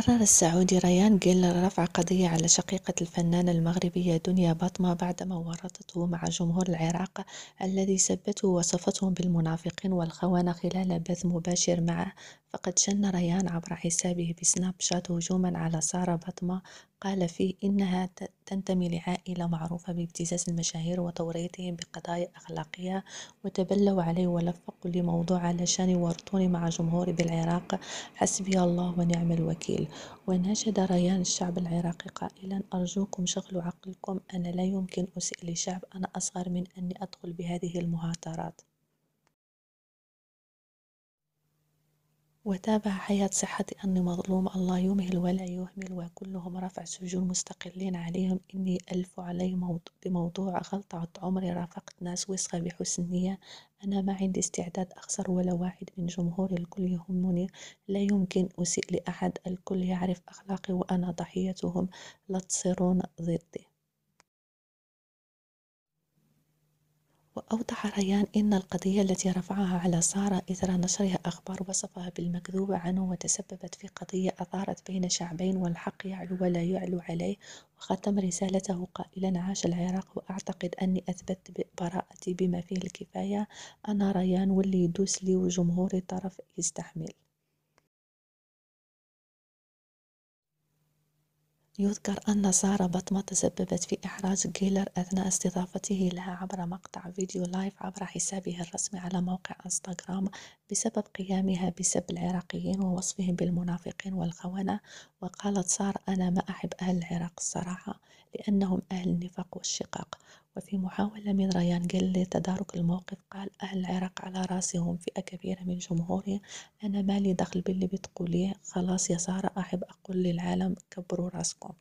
قرر السعودي ريان جيل رفع قضية على شقيقة الفنانة المغربية دنيا باطمة بعدما ورطته مع جمهور العراق الذي سبته وصفتهم بالمنافقين والخوانة خلال بث مباشر معه فقد شن ريان عبر حسابه بسناب شات هجوما على سارة باطمة قال فيه إنها تنتمي لعائلة معروفة بابتزاز المشاهير وتوريتهم بقضايا أخلاقية وتبلوا عليه ولفقوا لموضوع علشان يورطوني مع جمهوري بالعراق حسبي الله ونعم الوكيل وناشد ريان الشعب العراقي قائلا أرجوكم شغلوا عقلكم أنا لا يمكن أسئل لشعب أنا أصغر من أني أدخل بهذه المهاترات وتابع حياة صحتي أني مظلوم الله يمهل ولا يهمل وكلهم رفع سجون مستقلين عليهم إني ألف علي بموضوع غلطة عمري رافقت ناس وسخة بحسن نية أنا ما عندي استعداد أخسر ولا واحد من جمهوري الكل يهمني لا يمكن أسيء لأحد الكل يعرف أخلاقي وأنا ضحيتهم لا تصيرون ضدي أوضح ريان أن القضية التي رفعها على سارة إثر نشرها أخبار وصفها بالمكذوب عنه وتسببت في قضية أثارت بين شعبين والحق يعلو ولا يعلو عليه وختم رسالته قائلا عاش العراق وأعتقد أني أثبت براءتي بما فيه الكفاية أنا ريان واللي يدوس لي وجمهوري طرف يستحمل يذكر أن سارة بطمة تسببت في إحراج جيلر أثناء استضافته لها عبر مقطع فيديو لايف عبر حسابه الرسمي على موقع انستغرام بسبب قيامها بسب العراقيين ووصفهم بالمنافقين والخونة وقالت سارة أنا ما أحب أهل العراق الصراحة لأنهم أهل النفاق والشقاق وفي محاولة من ريان ريانجل لتدارك الموقف قال أهل العراق على رأسهم فئة كبيرة من جمهوري أنا مالي دخل باللي بتقوليه خلاص يا سارة أحب أقول للعالم كبروا راسكم